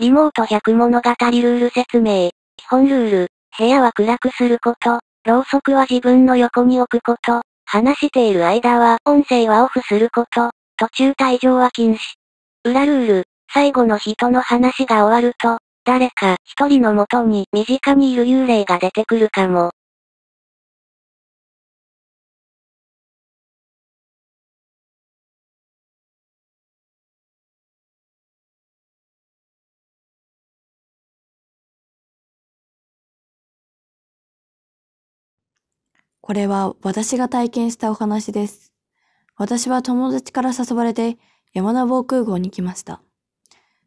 リモート100物語ルール説明。基本ルール。部屋は暗くすること。ろうそくは自分の横に置くこと。話している間は音声はオフすること。途中退場は禁止。裏ルール。最後の人の話が終わると、誰か一人の元に身近にいる幽霊が出てくるかも。これは私が体験したお話です。私は友達から誘われて山田防空壕に来ました。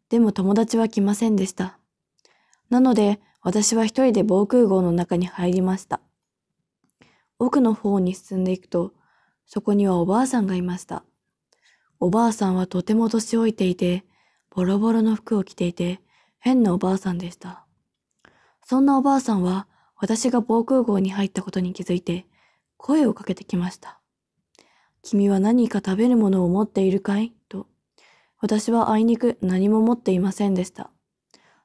でも友達は来ませんでした。なので私は一人で防空壕の中に入りました。奥の方に進んでいくと、そこにはおばあさんがいました。おばあさんはとても年老いていて、ボロボロの服を着ていて、変なおばあさんでした。そんなおばあさんは私が防空壕に入ったことに気づいて、声をかけてきました。君は何か食べるものを持っているかいと。私はあいにく何も持っていませんでした。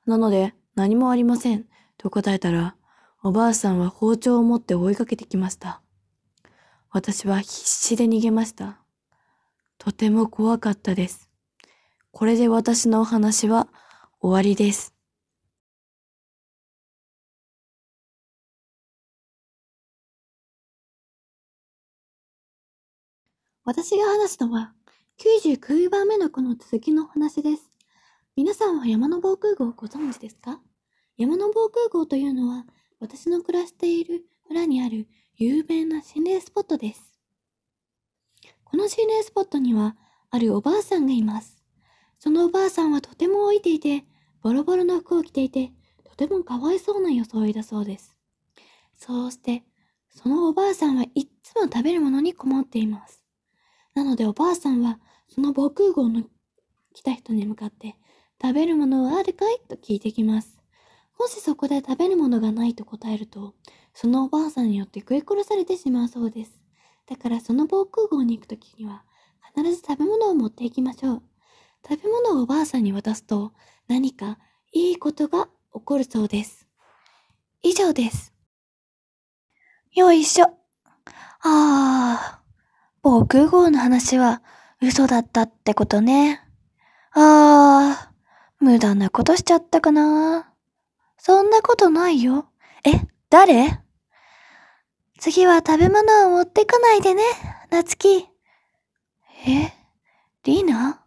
なので、何もありません。と答えたら、おばあさんは包丁を持って追いかけてきました。私は必死で逃げました。とても怖かったです。これで私のお話は終わりです。私が話すのは99番目のこの続きの話です。皆さんは山の防空壕をご存知ですか山の防空壕というのは私の暮らしている村にある有名な心霊スポットです。この心霊スポットにはあるおばあさんがいます。そのおばあさんはとても老いていて、ボロボロの服を着ていて、とてもかわいそうな装いだそうです。そうして、そのおばあさんはいっつも食べるものにこもっています。なのでおばあさんは、その防空壕の来た人に向かって、食べるものはあるかいと聞いてきます。もしそこで食べるものがないと答えると、そのおばあさんによって食い殺されてしまうそうです。だからその防空壕に行くときには、必ず食べ物を持っていきましょう。食べ物をおばあさんに渡すと、何かいいことが起こるそうです。以上です。よいしょ。ああ。6号の話は嘘だったってことね。ああ、無駄なことしちゃったかな。そんなことないよ。え、誰次は食べ物を持ってかないでね、なつき。え、りな